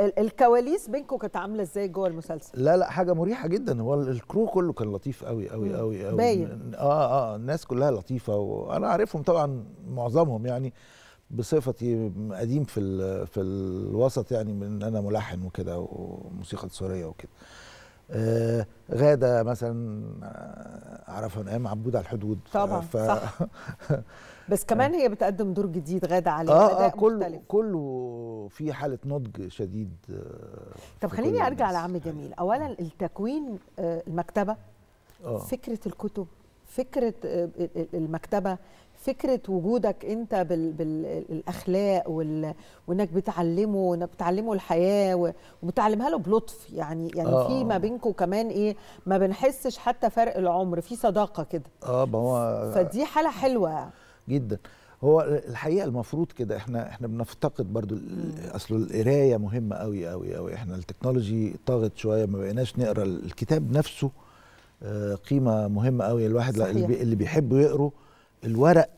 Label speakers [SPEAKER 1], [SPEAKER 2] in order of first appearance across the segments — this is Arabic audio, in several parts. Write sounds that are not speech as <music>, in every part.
[SPEAKER 1] الكواليس بينكم كانت عامله ازاي جوه المسلسل
[SPEAKER 2] لا لا حاجه مريحه جدا هو الكرو كله كان لطيف قوي قوي قوي قوي باين اه اه الناس كلها لطيفه وانا عارفهم طبعا معظمهم يعني بصفتي قديم في في الوسط يعني من انا ملحن وكده وموسيقى سوريه وكده آه، غاده مثلا اعرفها آه، من ايام عبود على الحدود طبعا ف... صح
[SPEAKER 1] <laughs> بس كمان هي بتقدم دور جديد غاده عليه آه, آه كله
[SPEAKER 2] مختلف. كله في حاله نضج شديد
[SPEAKER 1] آه، طب خليني ارجع لعم جميل اولا التكوين المكتبه آه. فكره الكتب فكره آه، المكتبه فكره وجودك انت بالاخلاق وال... وانك بتعلمه وانك بتعلمه الحياه وبتعلمها له بلطف يعني يعني آه في آه. ما بينكم كمان ايه ما بنحسش حتى فرق العمر في صداقه كده
[SPEAKER 2] اه ما هو فدي
[SPEAKER 1] حاله حلوه
[SPEAKER 2] جدا هو الحقيقه المفروض كده احنا احنا بنفتقد برضو اصل القرايه مهمه قوي قوي قوي احنا التكنولوجي طاغت شويه ما بقيناش نقرا الكتاب نفسه آه، قيمه مهمه قوي الواحد صحيح. اللي بيحب يقروا الورق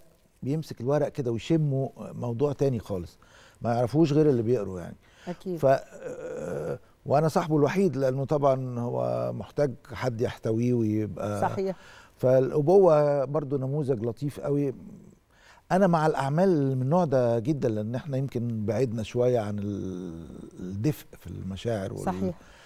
[SPEAKER 2] بيمسك الورق كده ويشمه موضوع تاني خالص ما يعرفوش غير اللي بيقروا يعني اكيد ف آه، وانا صاحبه الوحيد لانه طبعا هو محتاج حد يحتويه ويبقى صحيح فالابوه برضو نموذج لطيف قوي انا مع الاعمال من النوع ده جدا لان احنا يمكن بعدنا شويه عن الدفء في المشاعر وال... صحيح